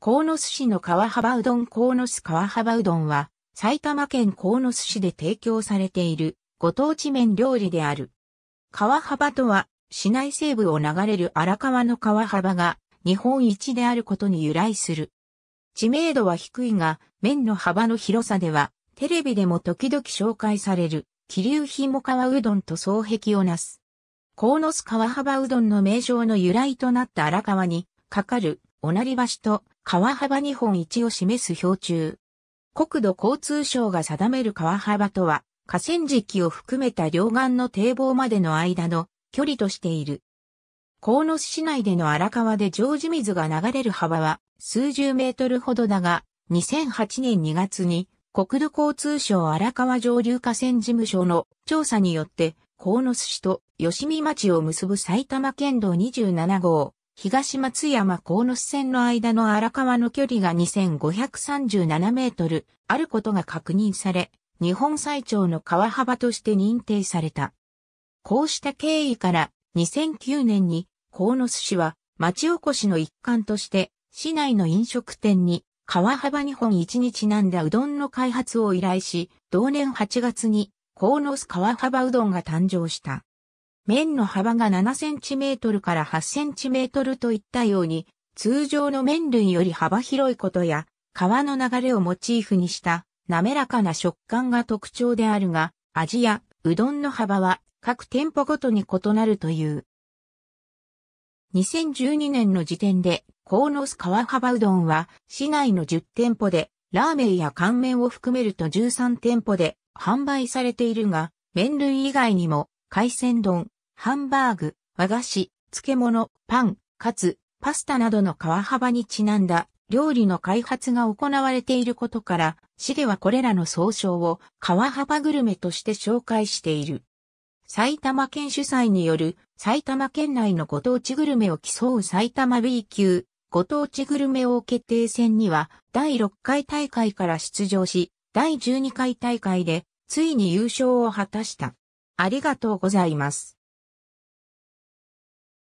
鴻巣市の川幅うどん鴻巣川幅うどんは、埼玉県鴻巣市で提供されているご当地麺料理である。川幅とは、市内西部を流れる荒川の川幅が日本一であることに由来する。知名度は低いが、麺の幅の広さでは、テレビでも時々紹介される、気流ひも川うどんと双璧をなす。鴻巣川幅うどんの名称の由来となった荒川に、かかる、おなり橋と川幅日本一を示す標柱。国土交通省が定める川幅とは、河川敷を含めた両岸の堤防までの間の距離としている。鴻巣市内での荒川で常時水が流れる幅は数十メートルほどだが、2008年2月に国土交通省荒川上流河川事務所の調査によって、河野市と吉見町を結ぶ埼玉県道27号、東松山鴻巣線の間の荒川の距離が2537メートルあることが確認され、日本最長の川幅として認定された。こうした経緯から2009年に鴻巣市は町おこしの一環として市内の飲食店に川幅日本1日なんだうどんの開発を依頼し、同年8月に鴻巣川幅うどんが誕生した。面の幅が7センチメートルから8センチメートルといったように、通常の麺類より幅広いことや、皮の流れをモチーフにした滑らかな食感が特徴であるが、味やうどんの幅は各店舗ごとに異なるという。2012年の時点で、コノス川幅うどんは市内の10店舗で、ラーメンや乾麺を含めると13店舗で販売されているが、麺類以外にも海鮮丼、ハンバーグ、和菓子、漬物、パン、カツ、パスタなどの川幅にちなんだ料理の開発が行われていることから、市ではこれらの総称を川幅グルメとして紹介している。埼玉県主催による埼玉県内のご当地グルメを競う埼玉 B 級ご当地グルメ王決定戦には第6回大会から出場し、第12回大会でついに優勝を果たした。ありがとうございます。